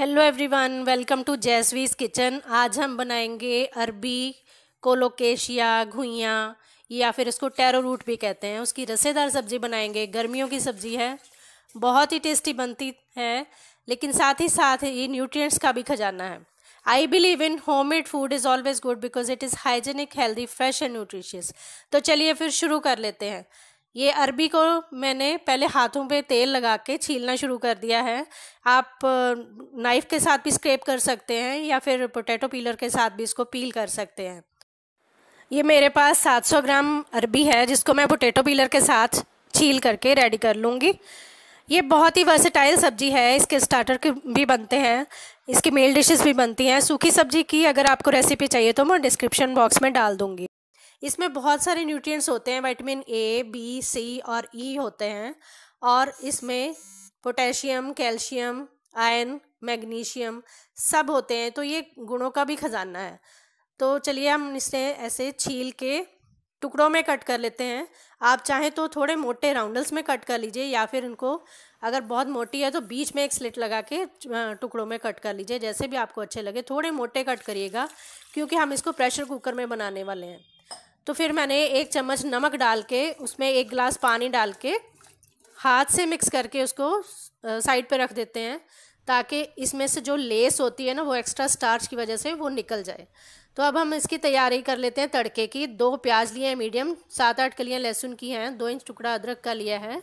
hello everyone welcome to Jaisvi's kitchen आज हम बनाएंगे अरबी कोलोकेशिया घुइयाँ या फिर इसको टैरो रूट भी कहते हैं उसकी रसेदार सब्ज़ी बनाएंगे गर्मियों की सब्ज़ी है बहुत ही टेस्टी बनती है लेकिन साथ ही साथ ये न्यूट्रिएंट्स का भी खजाना है I believe in home made food is always good because it is hygienic healthy fresh and nutritious तो चलिए फिर शुरू कर लेते हैं ये अरबी को मैंने पहले हाथों पे तेल लगा के छीलना शुरू कर दिया है आप नाइफ़ के साथ भी स्क्रेप कर सकते हैं या फिर पोटैटो पीलर के साथ भी इसको पील कर सकते हैं ये मेरे पास 700 ग्राम अरबी है जिसको मैं पोटैटो पीलर के साथ छील करके रेडी कर लूँगी ये बहुत ही वर्सेटाइल सब्जी है इसके स्टार्टर के भी बनते हैं इसकी मेल डिशेस भी बनती हैं सूखी सब्जी की अगर आपको रेसिपी चाहिए तो मैं डिस्क्रिप्शन बॉक्स में डाल दूँगी इसमें बहुत सारे न्यूट्रिएंट्स होते हैं विटामिन ए बी सी और ई e होते हैं और इसमें पोटेशियम कैल्शियम आयन मैग्नीशियम सब होते हैं तो ये गुणों का भी खजाना है तो चलिए हम इसे ऐसे छील के टुकड़ों में कट कर लेते हैं आप चाहें तो थोड़े मोटे राउंडल्स में कट कर लीजिए या फिर इनको अगर बहुत मोटी है तो बीच में एक स्लिट लगा के टुकड़ों में कट कर लीजिए जैसे भी आपको अच्छे लगे थोड़े मोटे कट करिएगा क्योंकि हम इसको प्रेशर कुकर में बनाने वाले हैं तो फिर मैंने एक चम्मच नमक डाल के उसमें एक गिलास पानी डाल के हाथ से मिक्स करके उसको साइड पे रख देते हैं ताकि इसमें से जो लेस होती है ना वो एक्स्ट्रा स्टार्च की वजह से वो निकल जाए तो अब हम इसकी तैयारी कर लेते हैं तड़के की दो प्याज लिए हैं मीडियम सात आठ कलियाँ लहसुन की हैं दो इंच टुकड़ा अदरक का लिया है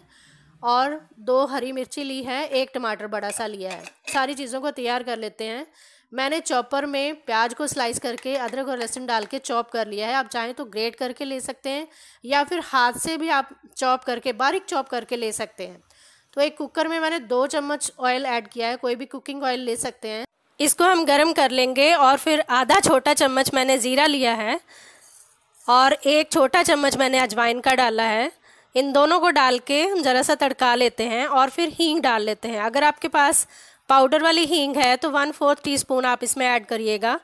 और दो हरी मिर्ची ली है एक टमाटर बड़ा सा लिया है सारी चीज़ों को तैयार कर लेते हैं मैंने चॉपर में प्याज को स्लाइस करके अदरक और लहसुन डाल के चॉप कर लिया है आप चाहें तो ग्रेट करके ले सकते हैं या फिर हाथ से भी आप चॉप करके बारीक चॉप करके ले सकते हैं तो एक कुकर में मैंने दो चम्मच ऑयल ऐड किया है कोई भी कुकिंग ऑयल ले सकते हैं इसको हम गर्म कर लेंगे और फिर आधा छोटा चम्मच मैंने ज़ीरा लिया है और एक छोटा चम्मच मैंने अजवाइन का डाला है इन दोनों को डाल के हम ज़रा सा तड़का लेते हैं और फिर हींग डाल लेते हैं अगर आपके पास पाउडर वाली हींग है तो वन फोर्थ टी स्पून आप इसमें ऐड करिएगा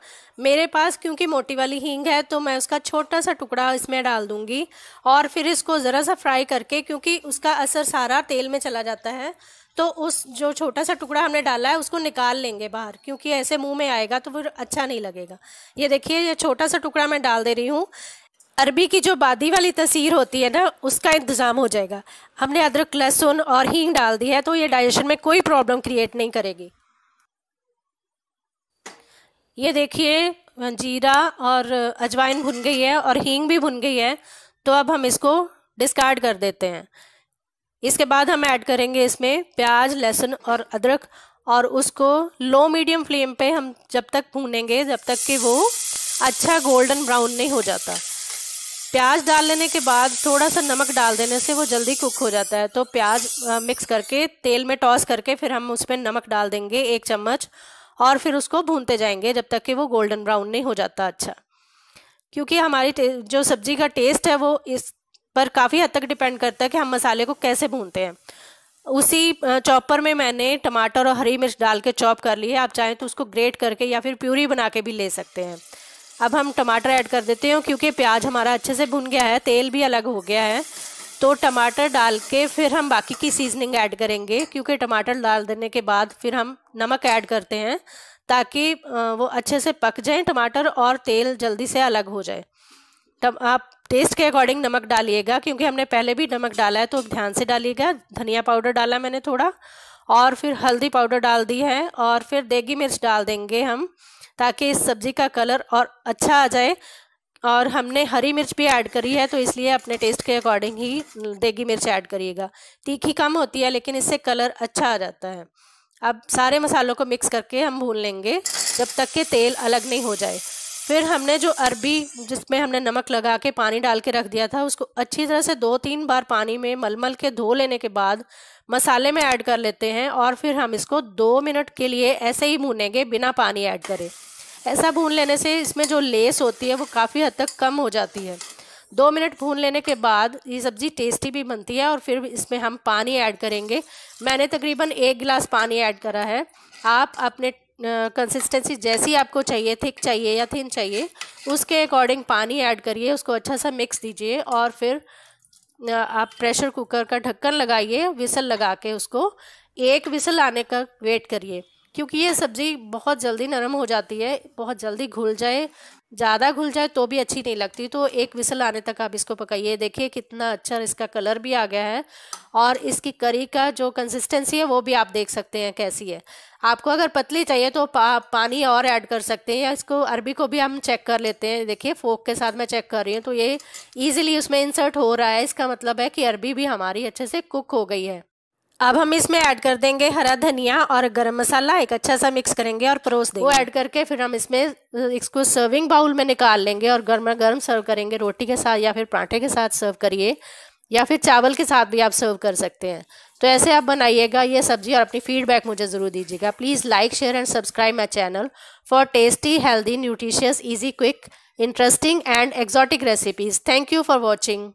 मेरे पास क्योंकि मोटी वाली हींग है तो मैं उसका छोटा सा टुकड़ा इसमें डाल दूंगी और फिर इसको ज़रा सा फ्राई करके क्योंकि उसका असर सारा तेल में चला जाता है तो उस जो छोटा सा टुकड़ा हमने डाला है उसको निकाल लेंगे बाहर क्योंकि ऐसे मुंह में आएगा तो फिर अच्छा नहीं लगेगा ये देखिए ये छोटा सा टुकड़ा मैं डाल दे रही हूँ अरबी की जो बादी वाली तस्वीर होती है ना उसका इंतज़ाम हो जाएगा हमने अदरक लहसुन और हींग डाल दी है तो ये डाइजेशन में कोई प्रॉब्लम क्रिएट नहीं करेगी ये देखिए जीरा और अजवाइन भुन गई है और हींग भी भुन गई है तो अब हम इसको डिस्कार्ड कर देते हैं इसके बाद हम ऐड करेंगे इसमें प्याज लहसुन और अदरक और उसको लो मीडियम फ्लेम पे हम जब तक भूनेंगे जब तक कि वो अच्छा गोल्डन ब्राउन नहीं हो जाता प्याज डाल लेने के बाद थोड़ा सा नमक डाल देने से वो जल्दी कुक हो जाता है तो प्याज मिक्स करके तेल में टॉस करके फिर हम उस पर नमक डाल देंगे एक चम्मच और फिर उसको भूनते जाएंगे जब तक कि वो गोल्डन ब्राउन नहीं हो जाता अच्छा क्योंकि हमारी जो सब्जी का टेस्ट है वो इस पर काफ़ी हद तक डिपेंड करता है कि हम मसाले को कैसे भूनते हैं उसी चॉपर में मैंने टमाटर और हरी मिर्च डाल के चॉप कर लिए आप चाहें तो उसको ग्रेट करके या फिर प्यूरी बना के भी ले सकते हैं अब हम टमाटर ऐड कर देते हैं क्योंकि प्याज हमारा अच्छे से भुन गया है तेल भी अलग हो गया है तो टमाटर डाल के फिर हम बाकी की सीजनिंग ऐड करेंगे क्योंकि टमाटर डाल देने के बाद फिर हम नमक ऐड करते हैं ताकि वो अच्छे से पक जाए टमाटर और तेल जल्दी से अलग हो जाए तब आप टेस्ट के अकॉर्डिंग नमक डालिएगा क्योंकि हमने पहले भी नमक डाला है तो ध्यान से डालिएगा धनिया पाउडर डाला मैंने थोड़ा और फिर हल्दी पाउडर डाल दी है और फिर देगी मिर्च डाल देंगे हम ताकि इस सब्ज़ी का कलर और अच्छा आ जाए और हमने हरी मिर्च भी ऐड करी है तो इसलिए अपने टेस्ट के अकॉर्डिंग ही देगी मिर्च ऐड करिएगा तीखी कम होती है लेकिन इससे कलर अच्छा आ जाता है अब सारे मसालों को मिक्स करके हम भून लेंगे जब तक के तेल अलग नहीं हो जाए फिर हमने जो अरबी जिसमें हमने नमक लगा के पानी डाल के रख दिया था उसको अच्छी तरह से दो तीन बार पानी में मलमल के धो लेने के बाद मसाले में ऐड कर लेते हैं और फिर हम इसको दो मिनट के लिए ऐसे ही भूनेंगे बिना पानी ऐड करे ऐसा भून लेने से इसमें जो लेस होती है वो काफ़ी हद तक कम हो जाती है दो मिनट भून लेने के बाद ये सब्ज़ी टेस्टी भी बनती है और फिर इसमें हम पानी ऐड करेंगे मैंने तकरीबन एक गिलास पानी ऐड करा है आप अपने कंसिस्टेंसी जैसी आपको चाहिए थिक चाहिए या थिन चाहिए उसके अकॉर्डिंग पानी ऐड करिए उसको अच्छा सा मिक्स दीजिए और फिर आप प्रेशर कुकर का ढक्कन लगाइए विसल लगा के उसको एक विसल आने का वेट करिए क्योंकि ये सब्ज़ी बहुत जल्दी नरम हो जाती है बहुत जल्दी घुल जाए ज़्यादा घुल जाए तो भी अच्छी नहीं लगती तो एक विसल आने तक आप इसको पकाइए देखिए कितना अच्छा इसका कलर भी आ गया है और इसकी करी का जो कंसिस्टेंसी है वो भी आप देख सकते हैं कैसी है आपको अगर पतली चाहिए तो पा, पानी और ऐड कर सकते हैं या इसको अरबी को भी हम चेक कर लेते हैं देखिए फोक के साथ मैं चेक कर रही हूँ तो ये ईजिली उसमें इंसर्ट हो रहा है इसका मतलब है कि अरबी भी हमारी अच्छे से कुक हो गई है अब हम इसमें ऐड कर देंगे हरा धनिया और गरम मसाला एक अच्छा सा मिक्स करेंगे और परोस देंगे वो ऐड करके फिर हम इसमें इसको सर्विंग बाउल में निकाल लेंगे और गर्मा गर्म सर्व करेंगे रोटी के साथ या फिर पराठे के साथ सर्व करिए या फिर चावल के साथ भी आप सर्व कर सकते हैं तो ऐसे आप बनाइएगा ये सब्जी और अपनी फीडबैक मुझे ज़रूर दीजिएगा please like share and subscribe my channel for tasty healthy nutritious easy quick interesting and exotic recipes thank you for watching